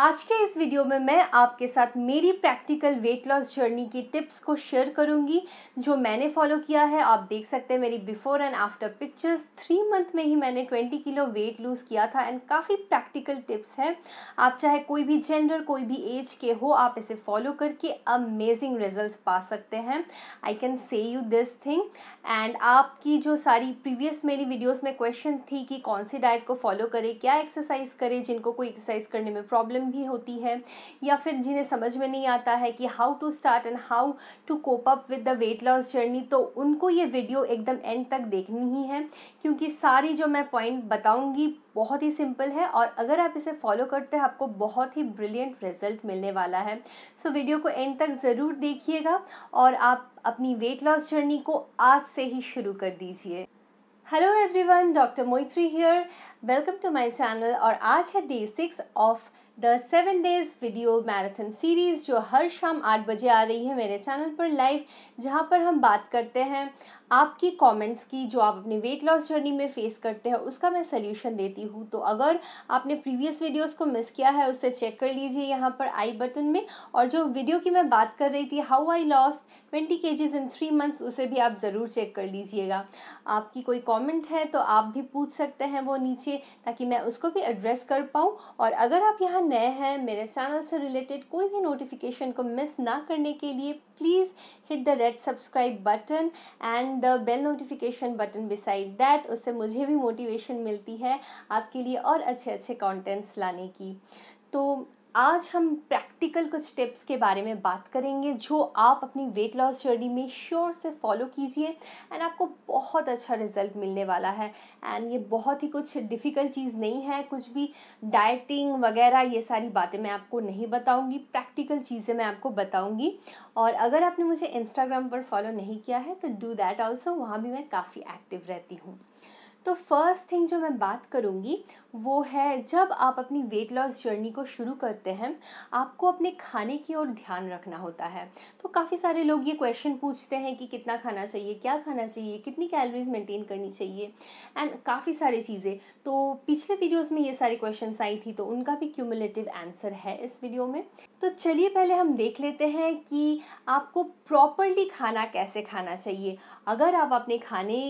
आज के इस वीडियो में मैं आपके साथ मेरी प्रैक्टिकल वेट लॉस जर्नी की टिप्स को शेयर करूंगी जो मैंने फॉलो किया है आप देख सकते हैं मेरी before and after pictures three month में ही मैंने ट्वेंटी किलो वेट लूज़ किया था एंड काफ़ी प्रैक्टिकल टिप्स हैं आप चाहे कोई भी जेंडर कोई भी एज के हो आप इसे फॉलो करके अमेजिंग रिजल्ट पा सकते हैं I can say you this thing and आपकी जो सारी प्रीवियस मेरी वीडियोज़ में क्वेश्चन थी कि कौन सी डाइट को फॉलो करें क्या एक्सरसाइज करें जिनको कोई एक्सरसाइज करने में प्रॉब्लम भी होती है या फिर जिन्हें समझ में नहीं आता है कि how to start and how to cope up with the weight loss journey तो उनको ये वीडियो एकदम एंड तक देखनी ही है क्योंकि सारी जो मैं पॉइंट बताऊँगी बहुत ही सिंपल है और अगर आप इसे फॉलो करते हैं आपको बहुत ही ब्रिलियंट रिजल्ट मिलने वाला है सो so, वीडियो को एंड तक ज़रूर देखिएगा और आप अपनी वेट लॉस जर्नी को आज से ही शुरू कर दीजिए hello everyone doctor Moitri here welcome to my channel और आज है day six of the seven days video marathon series जो हर शाम आठ बजे आ रही है मेरे चैनल पर लाइव जहाँ पर हम बात करते हैं आपकी कमेंट्स की जो आप अपने वेट लॉस जर्नी में फेस करते हैं उसका मैं सल्यूशन देती हूँ तो अगर आपने प्रीवियस वीडियोस को मिस किया है उसे चेक कर लीजिए यहाँ पर आई बटन में और जो वीडियो की मैं बात कर रही थी हाउ आई लॉस्ट ट्वेंटी के इन थ्री मंथ्स उसे भी आप ज़रूर चेक कर लीजिएगा आपकी कोई कॉमेंट है तो आप भी पूछ सकते हैं वो नीचे कीजिए ताकि मैं उसको भी एड्रेस कर पाऊँ और अगर आप यहाँ नए हैं मेरे चैनल से रिलेटेड कोई भी नोटिफिकेशन को मिस ना करने के लिए please hit the red subscribe button and the bell notification button beside that उससे मुझे भी मोटिवेशन मिलती है आपके लिए और अच्छे अच्छे कॉन्टेंट्स लाने की तो आज हम प्रैक्टिकल कुछ टिप्स के बारे में बात करेंगे जो आप अपनी वेट लॉस जर्नी में श्योर से फॉलो कीजिए एंड आपको बहुत अच्छा रिजल्ट मिलने वाला है एंड ये बहुत ही कुछ डिफ़िकल्ट चीज़ नहीं है कुछ भी डाइटिंग वगैरह ये सारी बातें मैं आपको नहीं बताऊंगी प्रैक्टिकल चीज़ें मैं आपको बताऊँगी और अगर आपने मुझे इंस्टाग्राम पर फॉलो नहीं किया है तो डू दैट ऑल्सो वहाँ भी मैं काफ़ी एक्टिव रहती हूँ तो फर्स्ट थिंग जो मैं बात करूँगी वो है जब आप अपनी वेट लॉस जर्नी को शुरू करते हैं आपको अपने खाने की ओर ध्यान रखना होता है तो काफ़ी सारे लोग ये क्वेश्चन पूछते हैं कि कितना खाना चाहिए क्या खाना चाहिए कितनी कैलोरीज मेंटेन करनी चाहिए एंड काफ़ी सारी चीज़ें तो पिछले वीडियोज़ में ये सारे क्वेश्चन आई थी तो उनका भी क्यूमुलेटिव आंसर है इस वीडियो में तो चलिए पहले हम देख लेते हैं कि आपको प्रॉपरली खाना कैसे खाना चाहिए अगर आप अपने खाने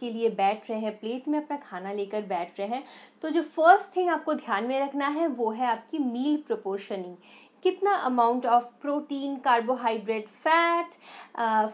के लिए बैठ रहे हैं प्लेट में अपना खाना लेकर बैठ रहे हैं तो जो फर्स्ट थिंग आपको ध्यान में रखना है वो है आपकी मील प्रोपोर्शनिंग कितना amount of protein carbohydrate fat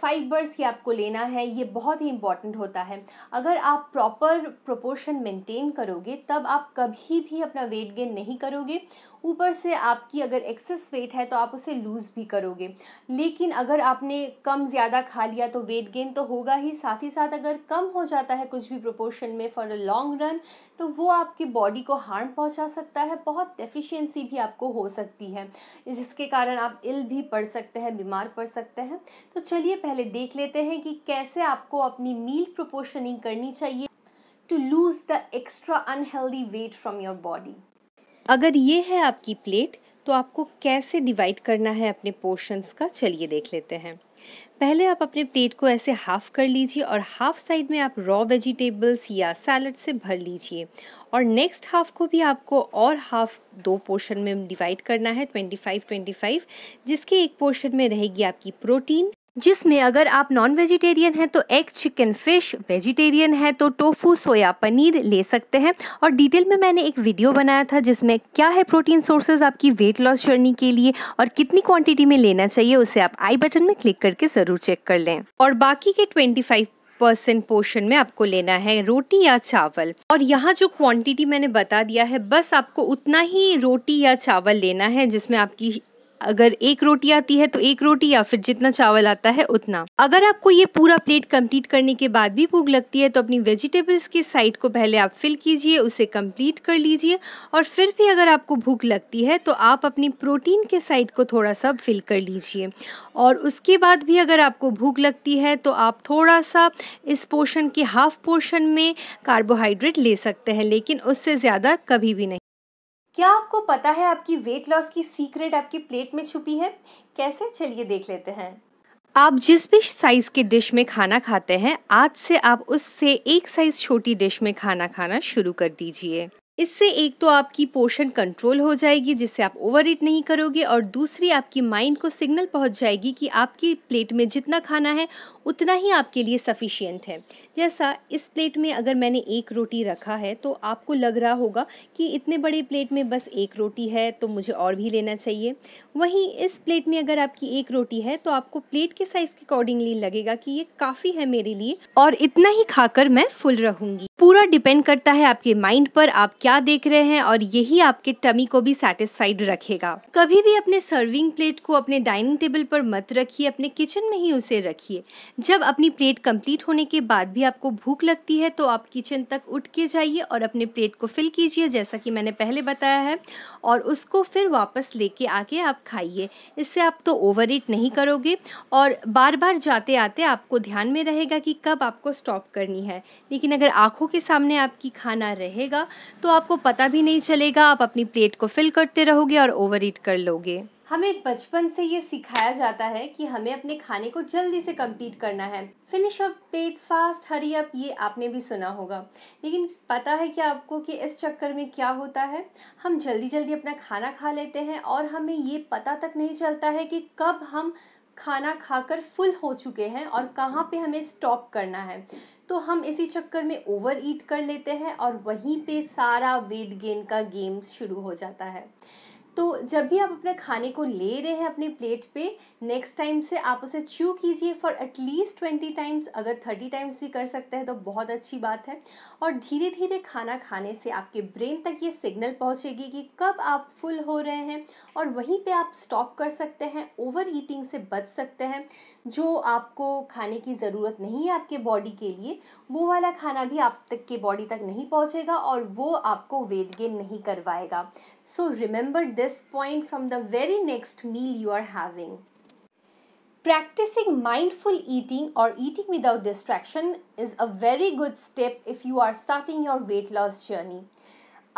fibres ये आपको लेना है ये बहुत ही इम्पॉर्टेंट होता है अगर आप प्रॉपर प्रोपोर्शन मेंटेन करोगे तब आप कभी भी अपना वेट गेन नहीं करोगे ऊपर से आपकी अगर एक्सेस वेट है तो आप उसे लूज़ भी करोगे लेकिन अगर आपने कम ज़्यादा खा लिया तो वेट गेन तो होगा ही साथ ही साथ अगर कम हो जाता है कुछ भी प्रोपोर्शन में फॉर अ लॉन्ग रन तो वो आपकी बॉडी को हार्म पहुंचा सकता है बहुत डेफिशिएंसी भी आपको हो सकती है जिसके कारण आप इल भी पड़ सकते हैं बीमार पड़ सकते हैं तो चलिए पहले देख लेते हैं कि कैसे आपको अपनी मील प्रोपोर्शनिंग करनी चाहिए to lose the extra unhealthy weight from your body अगर ये है आपकी प्लेट तो आपको कैसे डिवाइड करना है अपने पोर्शंस का चलिए देख लेते हैं पहले आप अपने प्लेट को ऐसे हाफ़ कर लीजिए और हाफ़ साइड में आप रॉ वेजिटेबल्स या सैलड से भर लीजिए और नेक्स्ट हाफ़ को भी आपको और हाफ़ दो पोर्शन में डिवाइड करना है 25-25 जिसके एक पोर्शन में रहेगी आपकी प्रोटीन जिसमें अगर आप नॉन वेजिटेरियन हैं तो एग चिकन फिश वेजिटेरियन है तो टोफू सोया पनीर ले सकते हैं और डिटेल में मैंने एक वीडियो बनाया था जिसमें क्या है प्रोटीन सोर्सेज आपकी वेट लॉस जर्नी के लिए और कितनी क्वांटिटी में लेना चाहिए उसे आप आई बटन में क्लिक करके ज़रूर चेक कर लें और बाकी के ट्वेंटी फाइव परसेंट पोर्शन में आपको लेना है रोटी या चावल और यहाँ जो क्वांटिटी मैंने बता दिया है बस आपको उतना ही रोटी या चावल लेना है जिसमें आपकी अगर एक रोटी आती है तो एक रोटी या फिर जितना चावल आता है उतना अगर आपको ये पूरा प्लेट कंप्लीट करने के बाद भी भूख लगती है तो अपनी वेजिटेबल्स के साइड को पहले आप फिल कीजिए उसे कंप्लीट कर लीजिए और फिर भी अगर आपको भूख लगती है तो आप अपनी प्रोटीन के साइड को थोड़ा सा फिल कर लीजिए और उसके बाद भी अगर आपको भूख लगती है तो आप थोड़ा सा इस पोर्शन के हाफ पोर्शन में कार्बोहाइड्रेट ले सकते हैं लेकिन उससे ज़्यादा कभी भी नहीं क्या आपको पता है आपकी वेट लॉस की सीक्रेट आपकी प्लेट में छुपी है कैसे चलिए देख लेते हैं आप जिस भी साइज़ के डिश में खाना खाते हैं आज से आप उससे एक साइज़ छोटी डिश में खाना खाना शुरू कर दीजिए इससे एक तो आपकी पोर्शन कंट्रोल हो जाएगी जिससे आप ओवर ईट नहीं करोगे और दूसरी आपकी माइंड को सिग्नल पहुंच जाएगी कि आपकी प्लेट में जितना खाना है उतना ही आपके लिए सफिशियंट है जैसा इस प्लेट में अगर मैंने एक रोटी रखा है तो आपको लग रहा होगा कि इतने बड़े प्लेट में बस एक रोटी है तो मुझे और भी लेना चाहिए वहीं इस प्लेट में अगर आपकी एक रोटी है तो आपको प्लेट के साइज़ के अकॉर्डिंगली लगेगा कि ये काफ़ी है मेरे लिए और इतना ही खाकर मैं फुल रहूँगी पूरा डिपेंड करता है आपके माइंड पर आप क्या देख रहे हैं और यही आपके टमी को भी सेटिस्फाइड रखेगा कभी भी अपने सर्विंग प्लेट को अपने डाइनिंग टेबल पर मत रखिए अपने किचन में ही उसे रखिए जब अपनी प्लेट कंप्लीट होने के बाद भी आपको भूख लगती है तो आप किचन तक उठ के जाइए और अपने प्लेट को फिल कीजिए जैसा कि मैंने पहले बताया है और उसको फिर वापस लेके आके आप खाइए इससे आप तो ओवर ईट नहीं करोगे और बार बार जाते आते आपको ध्यान में रहेगा कि कब आपको स्टॉप करनी है लेकिन अगर आँखों के सामने आपकी खाना रहेगा तो आपको पता भी नहीं चलेगा आप अपनी प्लेट को फिल करते रहोगे और ओवर ईट कर लोगे हमें बचपन से ये सिखाया जाता है कि हमें अपने खाने को जल्दी से कंप्लीट करना है फिनिश अप पेट फास्ट हरी अप ये आपने भी सुना होगा लेकिन पता है क्या आपको कि इस चक्कर में क्या होता है हम जल्दी जल्दी अपना खाना खा लेते हैं और हमें ये पता तक नहीं चलता है कि कब हम खाना खाकर फुल हो चुके हैं और कहाँ पे हमें स्टॉप करना है तो हम इसी चक्कर में ओवर ईट कर लेते हैं और वहीं पे सारा वेट गेन का गेम शुरू हो जाता है तो जब भी आप अपने खाने को ले रहे हैं अपने प्लेट पे नेक्स्ट टाइम से आप उसे च्यू कीजिए फॉर एटलीस्ट ट्वेंटी टाइम्स अगर थर्टी टाइम्स भी कर सकते हैं तो बहुत अच्छी बात है और धीरे धीरे खाना खाने से आपके ब्रेन तक ये सिग्नल पहुँचेगी कि कब आप फुल हो रहे हैं और वहीं पर आप स्टॉप कर सकते हैं ओवर ईटिंग से बच सकते हैं जो आपको खाने की ज़रूरत नहीं है आपके बॉडी के लिए वो वाला खाना भी आप तक के बॉडी तक नहीं पहुँचेगा और वो आपको वेट गेन नहीं करवाएगा So remember this point from the very next meal you are having. Practicing mindful eating or eating without distraction is a very good step if you are starting your weight loss journey.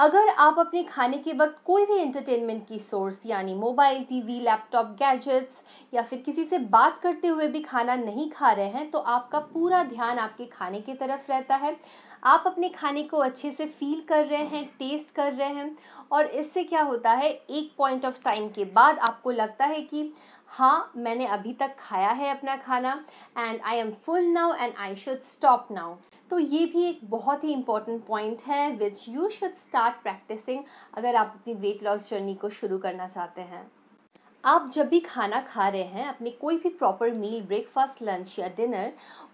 अगर आप अपने खाने के वक्त कोई भी entertainment की source यानी मोबाइल टीवी लैपटॉप गैजेट्स या फिर किसी से बात करते हुए भी खाना नहीं खा रहे हैं तो आपका पूरा ध्यान आपके खाने की तरफ रहता है आप अपने खाने को अच्छे से फील कर रहे हैं टेस्ट कर रहे हैं और इससे क्या होता है एक पॉइंट ऑफ टाइम के बाद आपको लगता है कि हाँ मैंने अभी तक खाया है अपना खाना and I am full now and I should stop now तो ये भी एक बहुत ही इंपॉर्टेंट पॉइंट है which you should start practising अगर आप अपनी वेट लॉस जर्नी को शुरू करना चाहते हैं आप जब भी खाना खा रहे हैं अपनी कोई भी प्रॉपर मील ब्रेकफास्ट लंच या डिनर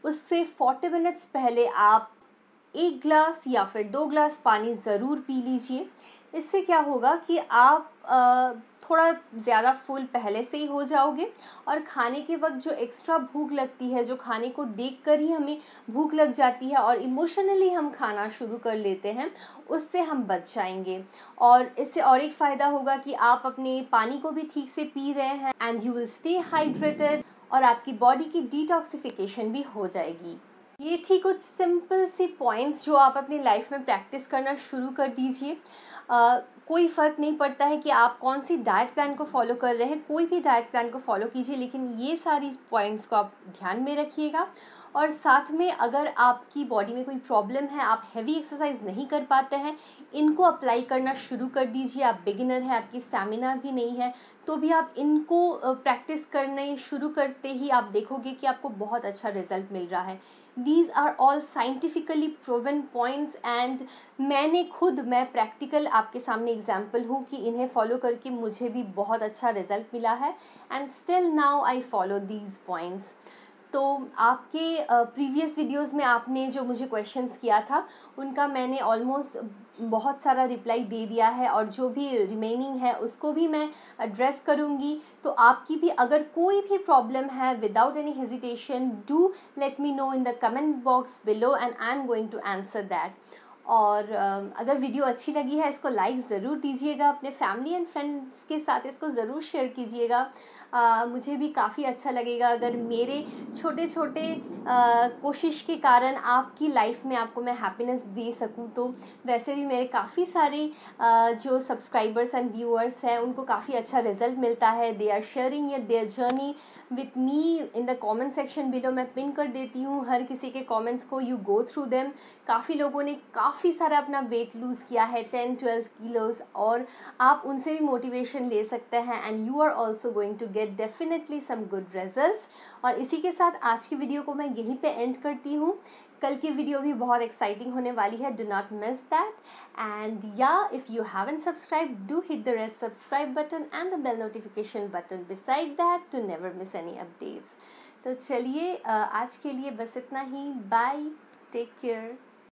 उससे 40 मिनट्स पहले आप एक ग्लास या फिर दो ग्लास पानी ज़रूर पी लीजिए इससे क्या होगा कि आप थोड़ा ज़्यादा फुल पहले से ही हो जाओगे और खाने के वक्त जो एक्स्ट्रा भूख लगती है जो खाने को देख कर ही हमें भूख लग जाती है और इमोशनली हम खाना शुरू कर लेते हैं उससे हम बच जाएंगे और इससे और एक फ़ायदा होगा कि आप अपने पानी को भी ठीक से पी रहे हैं and you will stay hydrated और आपकी बॉडी की डिटॉक्सिफिकेशन भी हो जाएगी ये थी कुछ सिंपल सी पॉइंट्स जो आप अपनी लाइफ में प्रैक्टिस करना शुरू कर दीजिए कोई फ़र्क नहीं पड़ता है कि आप कौन सी डाइट प्लान को फॉलो कर रहे हैं कोई भी डाइट प्लान को फॉलो कीजिए लेकिन ये सारी पॉइंट्स को आप ध्यान में रखिएगा और साथ में अगर आपकी बॉडी में कोई प्रॉब्लम है आप हैवी एक्सरसाइज नहीं कर पाते हैं इनको अप्लाई करना शुरू कर दीजिए आप बिगिनर हैं आपकी स्टैमिना भी नहीं है तो भी आप इनको प्रैक्टिस करने शुरू करते ही आप देखोगे कि आपको बहुत अच्छा रिजल्ट मिल रहा है these are all scientifically proven points and मैंने खुद मैं प्रैक्टिकल आपके सामने एग्जाम्पल हूँ कि इन्हें फॉलो करके मुझे भी बहुत अच्छा रिजल्ट मिला है and still now I follow these points तो आपके प्रीवियस वीडियोस में आपने जो मुझे क्वेश्चंस किया था उनका मैंने ऑलमोस्ट बहुत सारा रिप्लाई दे दिया है और जो भी रिमेनिंग है उसको भी मैं एड्रेस करूँगी तो आपकी भी अगर कोई भी प्रॉब्लम है without any hesitation do let me know in the comment box below and I am going to answer that और अगर वीडियो अच्छी लगी है इसको लाइक ज़रूर दीजिएगा अपने फैमिली एंड फ्रेंड्स के साथ इसको ज़रूर शेयर कीजिएगा आ, मुझे भी काफ़ी अच्छा लगेगा अगर मेरे छोटे छोटे कोशिश के कारण आपकी लाइफ में आपको मैं हैप्पीनेस दे सकूँ तो वैसे भी मेरे काफ़ी सारे आ, जो सब्सक्राइबर्स एंड व्यूअर्स हैं उनको काफ़ी अच्छा रिजल्ट मिलता है दे आर शेयरिंग या their journey with me in the comment section below मैं पिन कर देती हूँ हर किसी के कॉमेंट्स को यू गो थ्रू देम काफ़ी लोगों ने काफ़ी सारा अपना वेट लूज़ किया है टेन ट्वेल्व किलोज़ और आप उनसे भी मोटिवेशन ले सकते हैं and you are also going to get get definitely some good results और इसी के साथ आज की वीडियो को मैं यहीं पे एंड करती हूँ कल की वीडियो भी बहुत एक्साइटिंग होने वाली है do not miss that and या if you haven't subscribe do hit the red subscribe button and the bell notification button beside that to never miss any updates तो चलिए आज के लिए बस इतना ही बाय टेक केयर